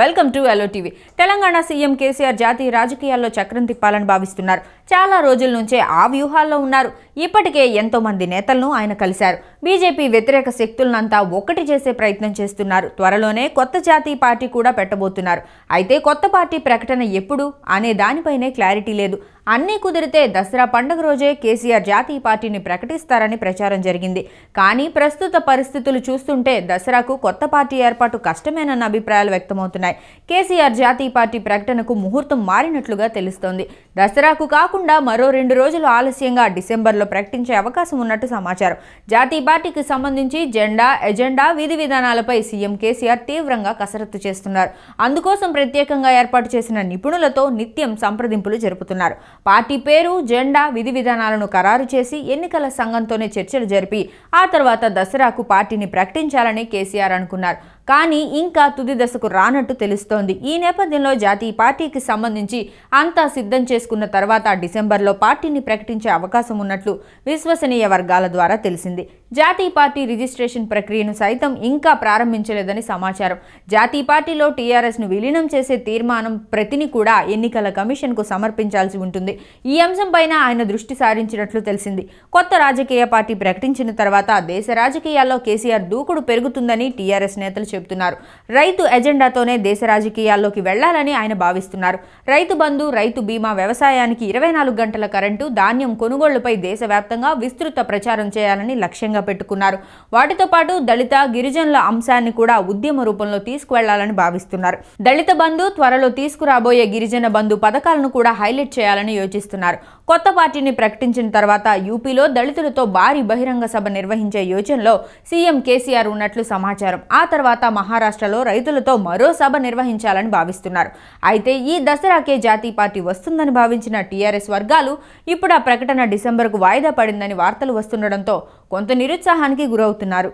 welcome to yellow TV Telangana CM KCR జాతీయ రాజకీయాల్లో చక్రం తిప్పాలని భావిస్తున్నారు చాలా రోజుల నుంచే ఆ వ్యూహాల్లో ఉన్నారు ఇప్పటికే ఎంతోమంది నేతలను ఆయన కలిశారు బీజేపీ వ్యతిరేక శక్తులనంతా ఒక్కటి చేసే ప్రయత్నం చేస్తున్నారు త్వరలోనే కొత్త జాతీయ పార్టీ కూడా పెట్టబోతున్నారు అయితే కొత్త పార్టీ ప్రకటన ఎప్పుడు అనే దానిపైనే క్లారిటీ లేదు అన్నీ కుదిరితే దసరా పండుగ రోజే కేసీఆర్ జాతీయ పార్టీని ప్రకటిస్తారని ప్రచారం జరిగింది కానీ ప్రస్తుత పరిస్థితులు చూస్తుంటే దసరాకు కొత్త పార్టీ ఏర్పాటు కష్టమేనన్న అభిప్రాయాలు వ్యక్తమవుతున్నాయి కేసీఆర్ జాతీయ పార్టీ ప్రకటనకు ముహూర్తం మారినట్లుగా తెలుస్తోంది దసరాకు కాకుండా మరో రెండు రోజులు ఆలస్యంగా డిసెంబర్లో ఎన్నికల్లో ప్రకటించే అవకాశం ఉన్నట్టు సమాచారం జాతీయ పార్టీకి సంబంధించి జెండా ఎజెండా విధి విధానాలపై సీఎం కేసీఆర్ తీవ్రంగా కసరత్తు చేస్తున్నారు అందుకోసం ప్రత్యేకంగా ఏర్పాటు చేసిన నిపుణులతో నిత్యం సంప్రదింపులు జరుపుతున్నారు పార్టీ పేరు జెండా విధి విధానాలను ఖరారు చేసి ఎన్నికల సంఘంతోనే చర్చలు జరిపి ఆ తర్వాత దసరాకు పార్టీని ప్రకటించాలని కేసీఆర్ అనుకున్నారు కానీ ఇంకా తుది దశకు రానట్టు తెలుస్తోంది ఈ నేపథ్యంలో జాతీయ పార్టీకి సంబంధించి అంతా సిద్ధం చేసుకున్న తర్వాత డిసెంబర్లో పార్టీని ప్రకటించే అవకాశం ఉన్నట్లు విశ్వసనీయ వర్గాల ద్వారా తెలిసింది జాతీయ పార్టీ రిజిస్ట్రేషన్ ప్రక్రియను సైతం ఇంకా ప్రారంభించలేదని సమాచారం జాతీయ పార్టీలో టీఆర్ఎస్ను విలీనం చేసే తీర్మానం ప్రతిని కూడా ఎన్నికల కమిషన్కు సమర్పించాల్సి ఉంటుంది ఈ అంశంపైన ఆయన దృష్టి సారించినట్లు తెలిసింది కొత్త రాజకీయ పార్టీ ప్రకటించిన తర్వాత దేశ రాజకీయాల్లో కేసీఆర్ దూకుడు పెరుగుతుందని టీఆర్ఎస్ నేతలు చెబుతున్నారు రైతు ఎజెండాతోనే దేశ రాజకీయాల్లోకి వెళ్లాలని ఆయన భావిస్తున్నారు రైతు బంధు రైతు బీమా వ్యవసాయానికి ఇరవై నాలుగు గంటల కరెంటు ధాన్యం కొనుగోళ్లపై దేశవ్యాప్తంగా విస్తృత ప్రచారం చేయాలని లక్ష్యంగా పెట్టుకున్నారు వాటితో పాటు దళిత గిరిజనుల అంశాన్ని కూడా ఉద్యమ రూపంలో తీసుకువెళ్లాలని భావిస్తున్నారు దళిత బంధు త్వరలో తీసుకురాబోయే గిరిజన బంధు పథకాలను కూడా హైలైట్ చేయాలని యోచిస్తున్నారు కొత్త పార్టీని ప్రకటించిన తర్వాత యూపీలో దళితులతో భారీ బహిరంగ సభ నిర్వహించే యోచనలో సీఎం కేసీఆర్ ఉన్నట్లు సమాచారం ఆ తర్వాత మహారాష్ట్రలో రైతులతో మరో సభ నిర్వహించాలని భావిస్తున్నారు అయితే ఈ దసరాకే జాతీయ పార్టీ వస్తుందని భావించిన టీఆర్ఎస్ వర్గాలు ఇప్పుడు ఆ ప్రకటన డిసెంబర్కు వాయిదా పడిందని వార్తలు వస్తుండడంతో కొంత నిరుత్సాహానికి గురవుతున్నారు